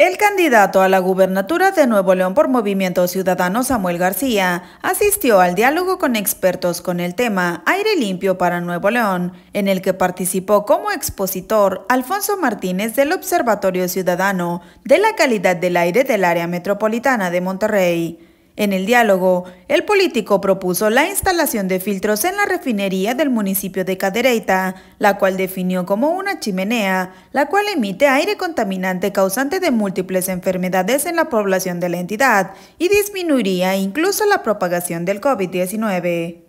El candidato a la gubernatura de Nuevo León por Movimiento Ciudadano Samuel García asistió al diálogo con expertos con el tema Aire Limpio para Nuevo León, en el que participó como expositor Alfonso Martínez del Observatorio Ciudadano de la Calidad del Aire del Área Metropolitana de Monterrey. En el diálogo, el político propuso la instalación de filtros en la refinería del municipio de Cadereyta, la cual definió como una chimenea, la cual emite aire contaminante causante de múltiples enfermedades en la población de la entidad y disminuiría incluso la propagación del COVID-19.